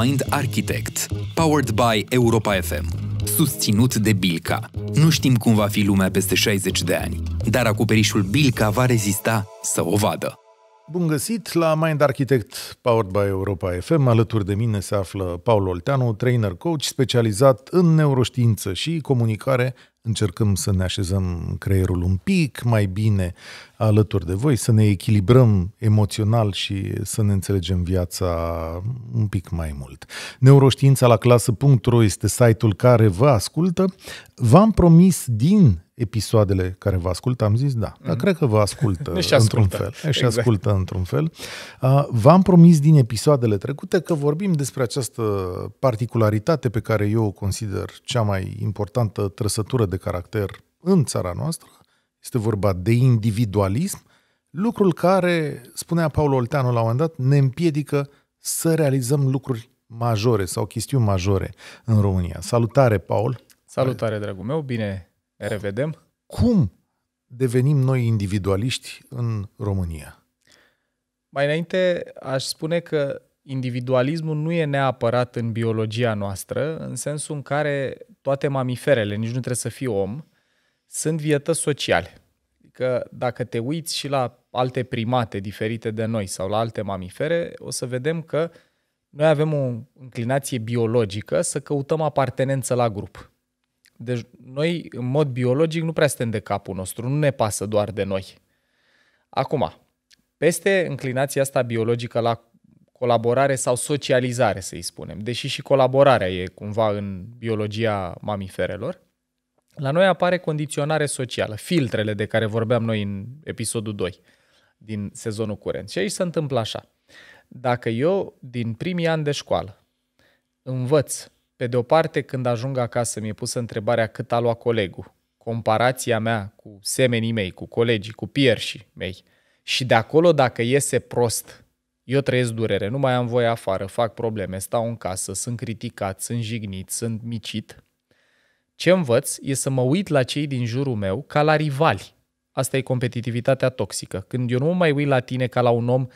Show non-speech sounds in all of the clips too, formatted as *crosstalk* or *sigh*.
Mind Architect, powered by Europa FM, susținut de Bilca. Nu știm cum va fi lumea peste 60 de ani, dar acoperișul Bilca va rezista să o vadă. Bun găsit la Mind Architect Powered by Europa FM. Alături de mine se află Paul Olteanu, trainer coach specializat în neuroștiință și comunicare încercăm să ne așezăm creierul un pic mai bine alături de voi, să ne echilibrăm emoțional și să ne înțelegem viața un pic mai mult. Neuroștiința la clasă.ro este site-ul care vă ascultă. V-am promis din episoadele care vă ascultă, am zis da, mm. dar cred că vă ascultă *laughs* într-un fel. Și exact. ascultă într-un fel. V-am promis din episoadele trecute că vorbim despre această particularitate pe care eu o consider cea mai importantă trăsătură de caracter în țara noastră, este vorba de individualism, lucrul care, spunea Paul Olteanu la un moment dat, ne împiedică să realizăm lucruri majore sau chestiuni majore în România. Salutare, Paul! Salutare, dragul meu! Bine revedem! Cum devenim noi individualiști în România? Mai înainte aș spune că individualismul nu e neapărat în biologia noastră, în sensul în care toate mamiferele, nici nu trebuie să fii om, sunt vietăți sociale. Adică dacă te uiți și la alte primate diferite de noi sau la alte mamifere, o să vedem că noi avem o inclinație biologică să căutăm apartenență la grup. Deci noi, în mod biologic, nu prea suntem de capul nostru, nu ne pasă doar de noi. Acum, peste înclinația asta biologică la colaborare sau socializare, să-i spunem, deși și colaborarea e cumva în biologia mamiferelor, la noi apare condiționare socială, filtrele de care vorbeam noi în episodul 2 din sezonul curent. Și aici se întâmplă așa. Dacă eu, din primii ani de școală, învăț, pe de o parte, când ajung acasă, mi-e pusă întrebarea cât a luat colegul, comparația mea cu semenii mei, cu colegii, cu pierșii mei, și de acolo, dacă iese prost, eu trăiesc durere, nu mai am voie afară, fac probleme, stau în casă, sunt criticat, sunt jignit, sunt micit. Ce învăț e să mă uit la cei din jurul meu ca la rivali. Asta e competitivitatea toxică. Când eu nu mă mai uit la tine ca la un om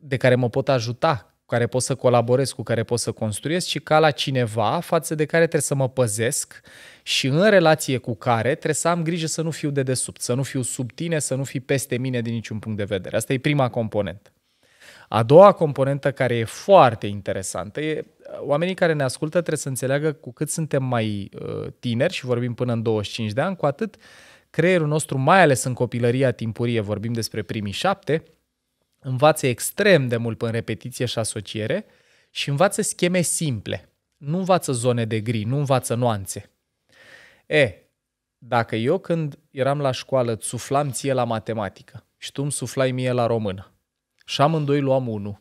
de care mă pot ajuta, cu care pot să colaborez, cu care pot să construiesc, ci ca la cineva față de care trebuie să mă păzesc și în relație cu care trebuie să am grijă să nu fiu dedesubt, să nu fiu sub tine, să nu fiu peste mine din niciun punct de vedere. Asta e prima componentă. A doua componentă care e foarte interesantă e oamenii care ne ascultă trebuie să înțeleagă cu cât suntem mai uh, tineri și vorbim până în 25 de ani, cu atât creierul nostru, mai ales în copilăria timpurie, vorbim despre primii șapte, învață extrem de mult în repetiție și asociere și învață scheme simple. Nu învață zone de gri, nu învață nuanțe. E, dacă eu când eram la școală suflam ție la matematică și tu îmi suflai mie la română, și amândoi luam unul.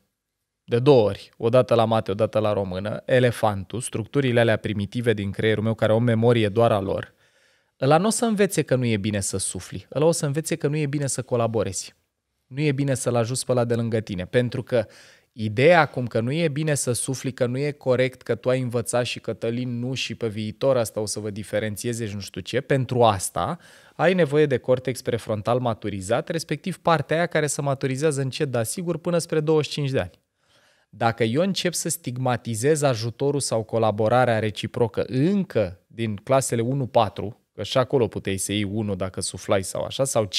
De două ori, odată la mate, odată la română, elefantul, structurile alea primitive din creierul meu, care au memorie doar a lor, ăla nu o să învețe că nu e bine să sufli, ăla o să învețe că nu e bine să colaborezi. Nu e bine să-l ajuți pe la de lângă tine, pentru că Ideea acum că nu e bine să sufli, că nu e corect, că tu ai învățat și Cătălin nu și pe viitor asta o să vă diferențieze și nu știu ce, pentru asta ai nevoie de cortex prefrontal maturizat, respectiv partea aia care se maturizează încet, dar sigur, până spre 25 de ani. Dacă eu încep să stigmatizez ajutorul sau colaborarea reciprocă încă din clasele 1-4, că și acolo puteai să iei 1 dacă suflai sau așa, sau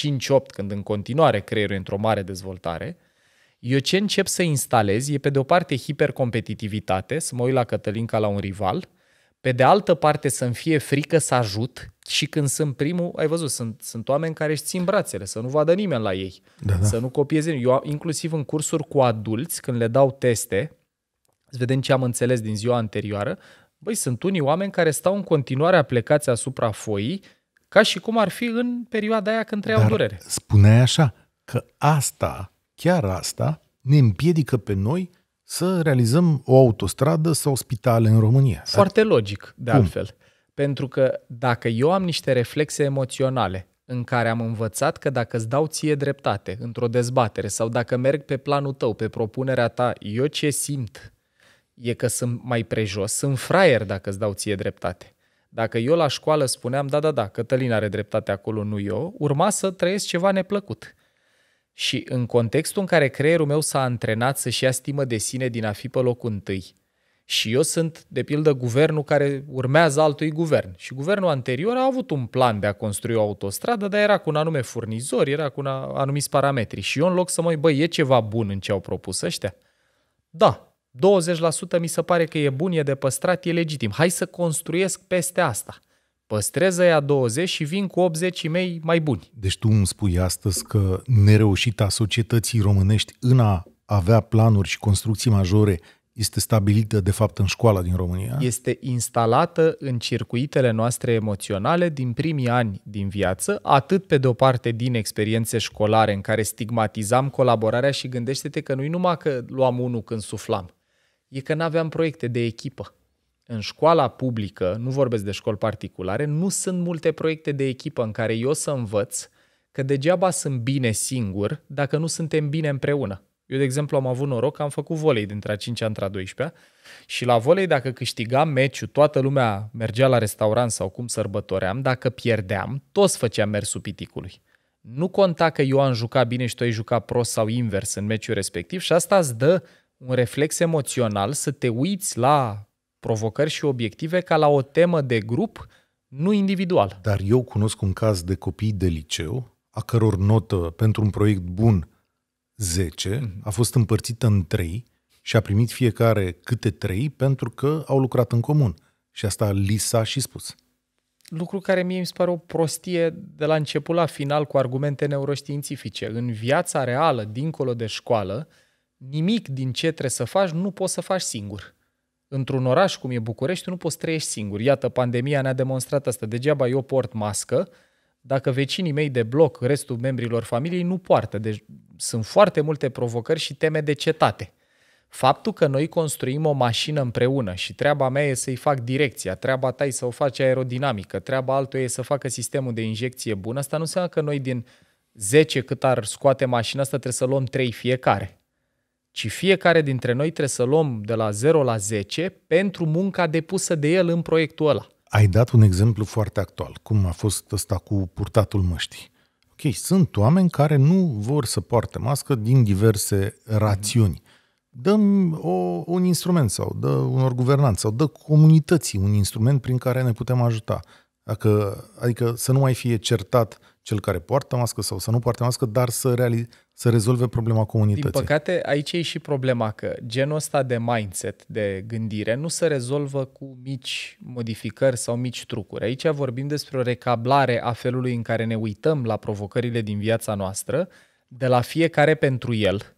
5-8 când în continuare creierul e într-o mare dezvoltare – eu ce încep să instalez e pe de o parte hipercompetitivitate, să mă uit la Cătălin ca la un rival, pe de altă parte să-mi fie frică să ajut și când sunt primul, ai văzut, sunt, sunt oameni care își țin brațele, să nu vadă nimeni la ei, da, da. să nu copieze nimeni. Eu inclusiv în cursuri cu adulți, când le dau teste, să vedem ce am înțeles din ziua anterioară, băi, sunt unii oameni care stau în continuare aplecați asupra foii, ca și cum ar fi în perioada aia când trăiau Dar durere. Spuneai așa, că asta chiar asta ne împiedică pe noi să realizăm o autostradă sau spitale în România. Adică Foarte logic, de Cum? altfel. Pentru că dacă eu am niște reflexe emoționale în care am învățat că dacă îți dau ție dreptate într-o dezbatere sau dacă merg pe planul tău, pe propunerea ta, eu ce simt e că sunt mai prejos, sunt fraier dacă îți dau ție dreptate. Dacă eu la școală spuneam, da, da, da, Cătălin are dreptate acolo, nu eu, urma să trăiesc ceva neplăcut. Și în contextul în care creierul meu s-a antrenat să-și ia stimă de sine din a fi pe locul întâi, și eu sunt, de pildă, guvernul care urmează altui guvern. Și guvernul anterior a avut un plan de a construi o autostradă, dar era cu un anume furnizor, era cu un anumiți parametri. Și eu, în loc să mă uit, băi, e ceva bun în ce au propus ăștia? Da, 20% mi se pare că e bun, e de păstrat, e legitim. Hai să construiesc peste asta. Păstrez aia 20 și vin cu 80 mei mai buni. Deci tu îmi spui astăzi că nereușita societății românești în a avea planuri și construcții majore este stabilită de fapt în școala din România? Este instalată în circuitele noastre emoționale din primii ani din viață, atât pe de o parte din experiențe școlare în care stigmatizam colaborarea și gândește-te că nu numai că luam unul când suflam, e că n-aveam proiecte de echipă în școala publică, nu vorbesc de școli particulare, nu sunt multe proiecte de echipă în care eu să învăț că degeaba sunt bine singur dacă nu suntem bine împreună. Eu, de exemplu, am avut noroc că am făcut volei dintre a 5 ani a 12 și la volei, dacă câștigam meciul, toată lumea mergea la restaurant sau cum sărbătoream, dacă pierdeam, toți făceam mersul piticului. Nu conta că eu am jucat bine și tu ai jucat prost sau invers în meciul respectiv și asta îți dă un reflex emoțional să te uiți la provocări și obiective ca la o temă de grup, nu individual. Dar eu cunosc un caz de copii de liceu a căror notă pentru un proiect bun 10 mhm. a fost împărțită în 3 și a primit fiecare câte 3 pentru că au lucrat în comun. Și asta li s-a și spus. Lucru care mie îmi pare o prostie de la început la final cu argumente neuroștiințifice. În viața reală, dincolo de școală, nimic din ce trebuie să faci nu poți să faci singur într-un oraș cum e București, nu poți trăiești singur. Iată, pandemia ne-a demonstrat asta. Degeaba eu port mască, dacă vecinii mei de bloc, restul membrilor familiei, nu poartă. Deci sunt foarte multe provocări și teme de cetate. Faptul că noi construim o mașină împreună și treaba mea e să-i fac direcția, treaba ta e să o faci aerodinamică, treaba altuia e să facă sistemul de injecție bun, asta nu înseamnă că noi din 10 cât ar scoate mașina asta trebuie să luăm 3 fiecare ci fiecare dintre noi trebuie să luăm de la 0 la 10 pentru munca depusă de el în proiectul ăla. Ai dat un exemplu foarte actual, cum a fost ăsta cu purtatul măștii. Ok, sunt oameni care nu vor să poartă mască din diverse rațiuni. Dăm o, un instrument sau dă unor guvernanți sau dă comunității un instrument prin care ne putem ajuta. Dacă, adică să nu mai fie certat cel care poartă mască sau să nu poartă mască, dar să, realize să rezolve problema comunității. Din păcate, aici e și problema că genul ăsta de mindset, de gândire, nu se rezolvă cu mici modificări sau mici trucuri. Aici vorbim despre o recablare a felului în care ne uităm la provocările din viața noastră, de la fiecare pentru el,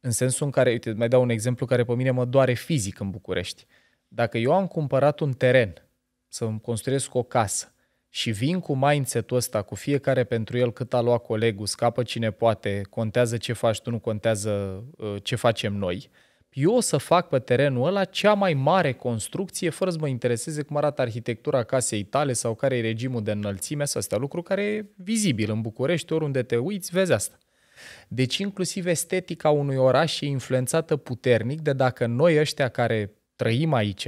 în sensul în care, uite, mai dau un exemplu care pe mine mă doare fizic în București. Dacă eu am cumpărat un teren să mi construiesc o casă și vin cu mindset-ul ăsta, cu fiecare pentru el cât a luat colegul, scapă cine poate, contează ce faci tu, nu contează uh, ce facem noi, eu o să fac pe terenul ăla cea mai mare construcție fără să mă intereseze cum arată arhitectura casei tale sau care e regimul de înălțime sau asta, lucru care e vizibil în București, oriunde te uiți, vezi asta. Deci inclusiv estetica unui oraș e influențată puternic de dacă noi ăștia care trăim aici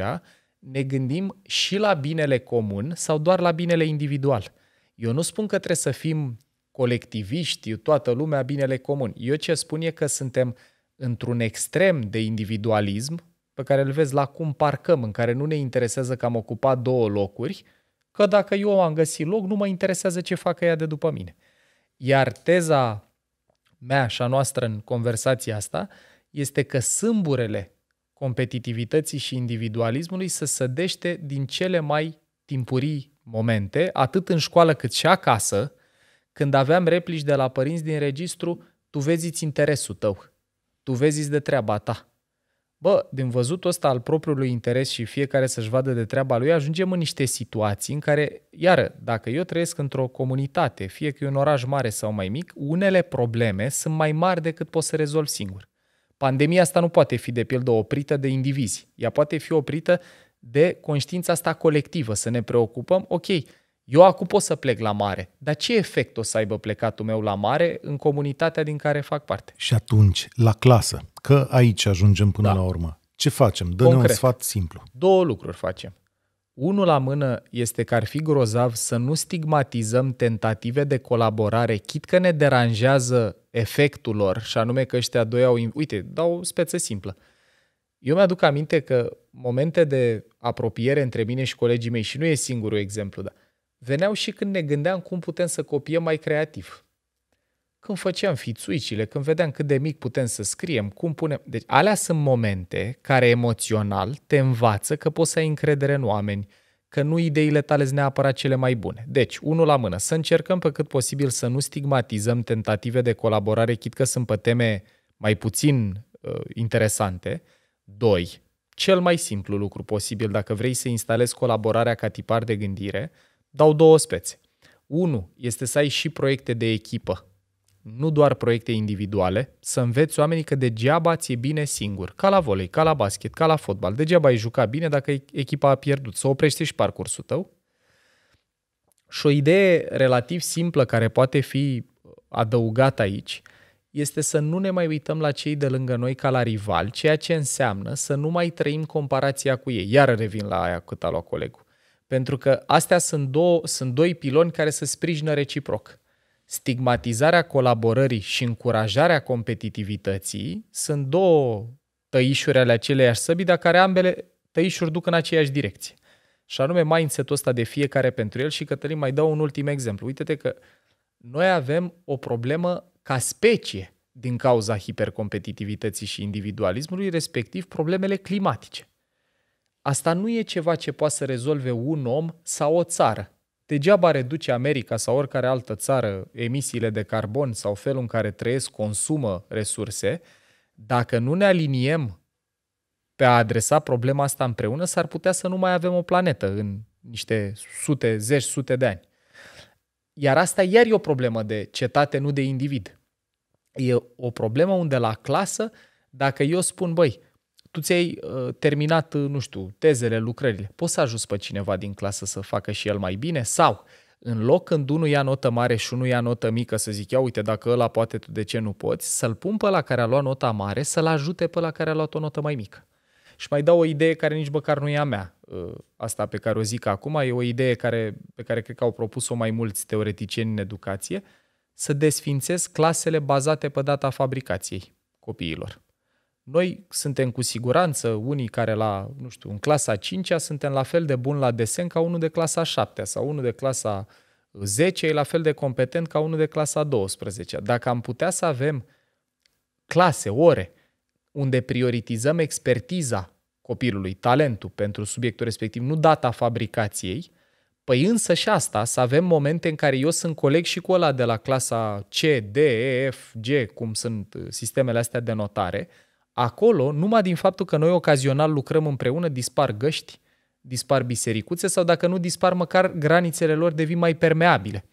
ne gândim și la binele comun sau doar la binele individual. Eu nu spun că trebuie să fim colectiviști, toată lumea binele comun. Eu ce spun e că suntem într-un extrem de individualism pe care îl vezi la cum parcăm, în care nu ne interesează că am ocupat două locuri, că dacă eu am găsit loc, nu mă interesează ce facă ea de după mine. Iar teza mea și a noastră în conversația asta este că sâmburele competitivității și individualismului să sădește din cele mai timpurii momente, atât în școală cât și acasă, când aveam replici de la părinți din registru, tu vezi interesul tău, tu vezi de treaba ta. Bă, din văzutul ăsta al propriului interes și fiecare să-și vadă de treaba lui, ajungem în niște situații în care, iară, dacă eu trăiesc într-o comunitate, fie că e un oraș mare sau mai mic, unele probleme sunt mai mari decât pot să rezolv singur. Pandemia asta nu poate fi de pildă oprită de indivizi. Ea poate fi oprită de conștiința asta colectivă, să ne preocupăm, ok, eu acum pot să plec la mare, dar ce efect o să aibă plecatul meu la mare în comunitatea din care fac parte? Și atunci, la clasă, că aici ajungem până da. la urmă, ce facem? Dă-ne un sfat simplu. Două lucruri facem. Unul la mână este că ar fi grozav să nu stigmatizăm tentative de colaborare, chit că ne deranjează efectul lor, și anume că ăștia doi au... Uite, dau o speță simplă. Eu mi-aduc aminte că momente de apropiere între mine și colegii mei, și nu e singurul exemplu, dar veneau și când ne gândeam cum putem să copiem mai creativ. Când făceam fițuicile, când vedeam cât de mic putem să scriem, cum punem... Deci alea sunt momente care emoțional te învață că poți să ai încredere în oameni, că nu ideile tale sunt neapărat cele mai bune. Deci, unul la mână, să încercăm pe cât posibil să nu stigmatizăm tentative de colaborare, chit că sunt pe teme mai puțin uh, interesante. Doi, cel mai simplu lucru posibil, dacă vrei să instalezi colaborarea ca tipar de gândire, dau două spețe. Unu este să ai și proiecte de echipă nu doar proiecte individuale, să înveți oamenii că degeaba ți-e bine singur, ca la volei, ca la basket, ca la fotbal. Degeaba ai juca bine dacă echipa a pierdut, să oprești și parcursul tău. Și o idee relativ simplă care poate fi adăugată aici este să nu ne mai uităm la cei de lângă noi ca la rival, ceea ce înseamnă să nu mai trăim comparația cu ei. Iar revin la aia cât a luat colegul. Pentru că astea sunt, două, sunt doi piloni care se sprijină reciproc stigmatizarea colaborării și încurajarea competitivității sunt două tăișuri ale aceleiași săbii, dar care ambele tăișuri duc în aceeași direcție. Și anume mai ul ăsta de fiecare pentru el și Cătălin mai dau un ultim exemplu. Uite-te că noi avem o problemă ca specie din cauza hipercompetitivității și individualismului, respectiv problemele climatice. Asta nu e ceva ce poate să rezolve un om sau o țară. Degeaba reduce America sau oricare altă țară emisiile de carbon sau felul în care trăiesc, consumă resurse, dacă nu ne aliniem pe a adresa problema asta împreună, s-ar putea să nu mai avem o planetă în niște sute, zeci, sute de ani. Iar asta iar e o problemă de cetate, nu de individ. E o problemă unde la clasă, dacă eu spun, băi, tu ți-ai uh, terminat, uh, nu știu, tezele, lucrările, poți să ajuți pe cineva din clasă să facă și el mai bine? Sau, în loc când unul ia notă mare și unul ia notă mică, să zic, ia uite, dacă ăla poate, tu de ce nu poți, să-l pun pe la care a luat nota mare, să-l ajute pe la care a luat o notă mai mică. Și mai dau o idee care nici măcar nu e a mea. Uh, asta pe care o zic acum e o idee care, pe care cred că au propus-o mai mulți teoreticieni în educație, să desfințesc clasele bazate pe data fabricației copiilor. Noi suntem cu siguranță unii care la, nu știu, în clasa 5 suntem la fel de bun la desen ca unul de clasa 7 sau unul de clasa 10 uh, e la fel de competent ca unul de clasa 12 Dacă am putea să avem clase, ore, unde prioritizăm expertiza copilului, talentul pentru subiectul respectiv, nu data fabricației, Păi însă și asta, să avem momente în care eu sunt coleg și cu ăla de la clasa C, D, E, F, G, cum sunt uh, sistemele astea de notare, Acolo, numai din faptul că noi ocazional lucrăm împreună, dispar găști, dispar bisericuțe sau dacă nu dispar măcar granițele lor devin mai permeabile.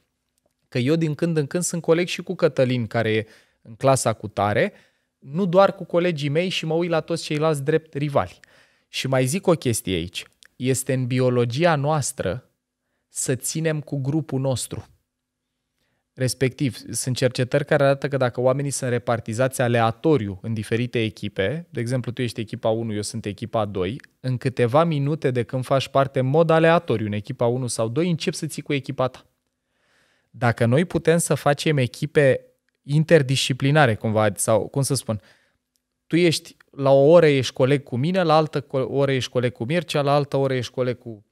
Că eu din când în când sunt coleg și cu Cătălin care e în clasa cu tare, nu doar cu colegii mei și mă uit la toți ceilalți drept rivali. Și mai zic o chestie aici. Este în biologia noastră să ținem cu grupul nostru. Respectiv, sunt cercetări care arată că dacă oamenii sunt repartizați aleatoriu în diferite echipe, de exemplu tu ești echipa 1, eu sunt echipa 2, în câteva minute de când faci parte în mod aleatoriu în echipa 1 sau 2, începi să ții cu echipa ta. Dacă noi putem să facem echipe interdisciplinare cumva, sau cum să spun, tu ești, la o oră ești coleg cu mine, la altă oră ești coleg cu Mircea, la altă oră ești coleg cu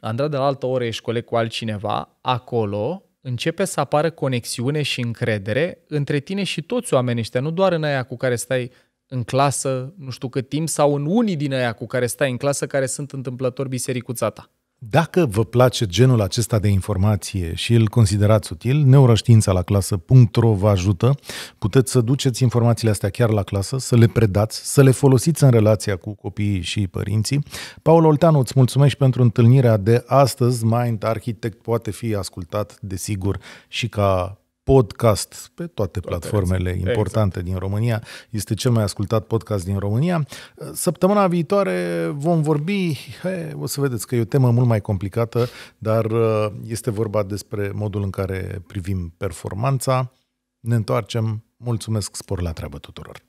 Andra, de la altă oră ești coleg cu altcineva, acolo începe să apară conexiune și încredere între tine și toți oamenii ăștia, nu doar în aia cu care stai în clasă, nu știu cât timp, sau în unii din aia cu care stai în clasă, care sunt întâmplători bisericuța ta. Dacă vă place genul acesta de informație și îl considerați util, neuroștiința la clasă.ro vă ajută. Puteți să duceți informațiile astea chiar la clasă, să le predați, să le folosiți în relația cu copiii și părinții. Paul Olteanu, îți mulțumesc pentru întâlnirea de astăzi. Mind Architect poate fi ascultat, desigur, și ca podcast pe toate, toate platformele exact. importante exact. din România. Este cel mai ascultat podcast din România. Săptămâna viitoare vom vorbi, he, o să vedeți că e o temă mult mai complicată, dar uh, este vorba despre modul în care privim performanța. Ne întoarcem. Mulțumesc spor la treabă tuturor!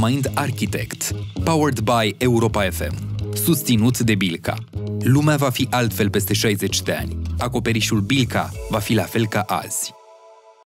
Mind Architect, powered by Europa FM susținut de Bilca. Lumea va fi altfel peste 60 de ani. Acoperișul Bilca va fi la fel ca azi.